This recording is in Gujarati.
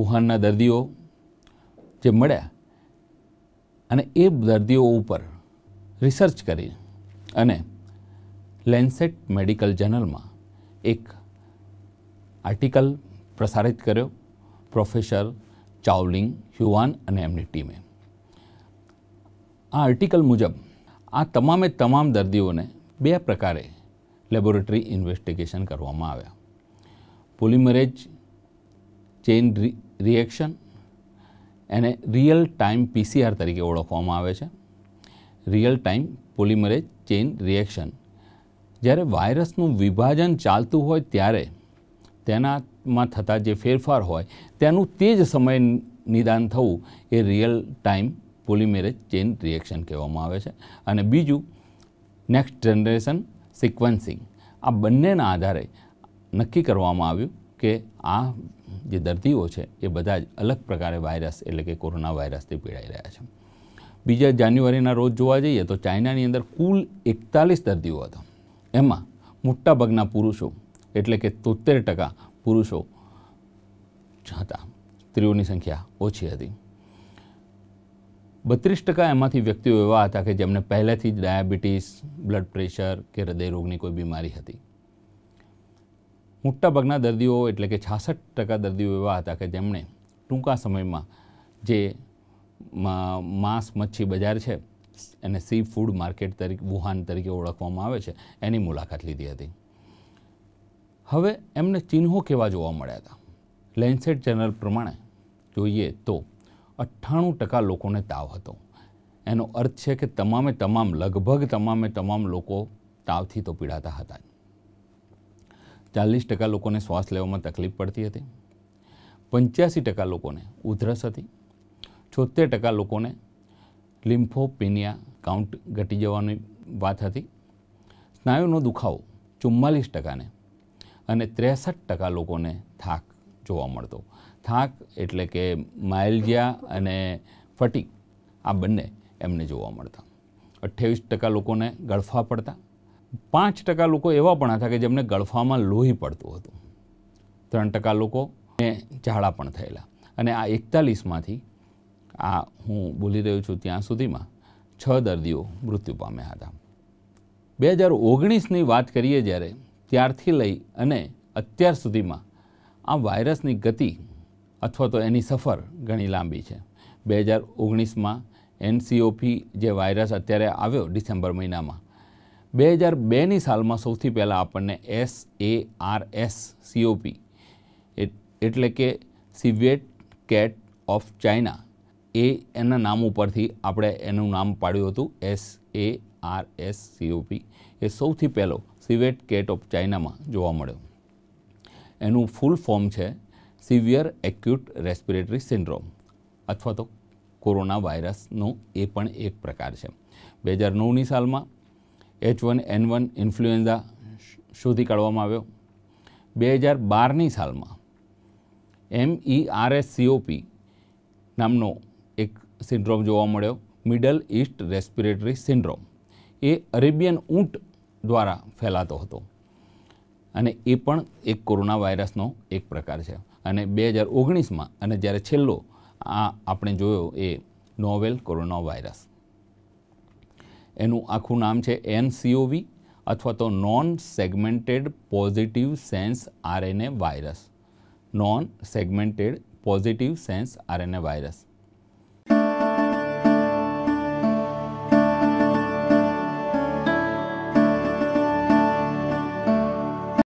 વુહાનના દર્દીઓ જે મળ્યા અને એ દર્દીઓ ઉપર રિસર્ચ કરી અને લેન્સેટ મેડિકલ જર્નલમાં એક આર્ટિકલ પ્રસારિત કર્યો પ્રોફેસર ચાવલિંગ હ્યુઆન અને એમની ટીમે આ આર્ટિકલ મુજબ આ તમામે તમામ દર્દીઓને બે પ્રકારે લેબોરેટરી ઇન્વેસ્ટિગેશન કરવામાં આવ્યા પોલિમરેજ ચેઇન રિએક્શન એને રિયલ ટાઈમ પીસીઆર તરીકે ઓળખવામાં આવે છે real time polymerase chain reaction જ્યારે વાયરસનું વિભાજન ચાલતું હોય ત્યારે તેનામાં થતા જે ફેરફાર હોય તેનું તે જ સમય નિદાન થવું એ real time polymerase chain reaction કહેવામાં આવે છે અને બીજું નેક્સ્ટ જનરેશન સિક્વન્સિંગ આ બંનેના આધારે નક્કી કરવામાં આવ્યું કે આ જે દર્દીઓ છે એ બધા જ અલગ પ્રકારે વાયરસ એટલે કે કોરોના વાયરસથી પીડાઈ રહ્યા છે બીજા જાન્યુઆરીના રોજ જોવા જઈએ તો ચાઇનાની અંદર કુલ એકતાલીસ દર્દીઓ હતા એમાં મોટાભાગના પુરુષો એટલે કે તોતેર ટકા પુરુષો હતા સ્ત્રીઓની સંખ્યા ઓછી હતી બત્રીસ ટકા એમાંથી વ્યક્તિઓ એવા હતા કે જેમને પહેલેથી જ ડાયાબિટીસ બ્લડ પ્રેશર કે હૃદયરોગની કોઈ બીમારી હતી મોટાભાગના દર્દીઓ એટલે કે છાસઠ ટકા દર્દીઓ એવા હતા કે જેમણે ટૂંકા સમયમાં જે માંસ મચ્છી બજાર છે એને સી ફૂડ માર્કેટ તરીકે વુહાન તરીકે ઓળખવામાં આવે છે એની મુલાકાત લીધી હતી હવે એમને ચિહ્નો કેવા જોવા મળ્યા હતા લેન્સેટ ચેનલ પ્રમાણે જોઈએ તો અઠ્ઠાણું ટકા લોકોને તાવ હતો એનો અર્થ છે કે તમામે તમામ લગભગ તમામે તમામ લોકો તાવથી તો પીડાતા હતા ચાલીસ ટકા લોકોને શ્વાસ લેવામાં તકલીફ પડતી હતી પંચ્યાસી ટકા લોકોને ઉધરસ હતી છોતેર ટકા લોકોને લિમ્ફોપેનિયા કાઉન્ટ ઘટી જવાની વાત હતી સ્નાયુનો દુખાવો ચુમ્માલીસ ટકાને અને ત્રેસઠ ટકા લોકોને થાક જોવા મળતો થાક એટલે કે માઇલજિયા અને ફટી આ બંને એમને જોવા મળતા અઠ્યાવીસ ટકા લોકોને ગળફા પડતા પાંચ ટકા લોકો એવા પણ હતા કે જેમને ગળફામાં લોહી પડતું હતું ત્રણ ટકા લોકોને ઝાડા પણ થયેલા અને આ એકતાલીસમાંથી આ હું બોલી રહ્યો છું ત્યાં સુધીમાં છ દર્દીઓ મૃત્યુ પામ્યા હતા બે હજાર ઓગણીસની વાત કરીએ જ્યારે ત્યારથી લઈ અને અત્યાર સુધીમાં આ વાયરસની ગતિ અથવા તો એની સફર ઘણી લાંબી છે બે હજાર ઓગણીસમાં એનસીઓપી જે વાયરસ અત્યારે આવ્યો ડિસેમ્બર મહિનામાં બે હજાર બેની સાલમાં સૌથી પહેલાં આપણને એસ એ આર એસ સીઓપી એટલે કે સિવેટ કેટ ઓફ ચાઇના એ એના નામ ઉપરથી આપણે એનું નામ પાડ્યું હતું એસ એ આર એસ સીઓપી એ સૌથી પહેલો સિવેટ કેટ ઓફ ચાઇનામાં જોવા મળ્યો એનું ફૂલ ફોર્મ છે સિવિયર એક્યુટ રેસ્પિરેટરી સિન્ડ્રોમ અથવા તો કોરોના વાયરસનો એ પણ એક પ્રકાર છે બે હજાર નવની સાલમાં H one N one influenza શોધી કાઢવામાં આવ્યો બે હજાર બારની સાલમાં એમ આર એસ સીઓપી નામનો એક સિન્ડ્રોમ જોવા મળ્યો મિડલ ઇસ્ટ રેસ્પિરેટરી સિન્ડ્રોમ એ અરેબિયન ઊંટ દ્વારા ફેલાતો હતો અને એ પણ એક કોરોના વાયરસનો એક પ્રકાર છે અને બે હજાર ઓગણીસમાં અને જ્યારે છેલ્લો આ આપણે જોયો એ નોવેલ કોરોના વાયરસ એનું આખું નામ છે એનસીઓવી અથવા તો non segmented positive sense RNA virus non segmented positive sense RNA virus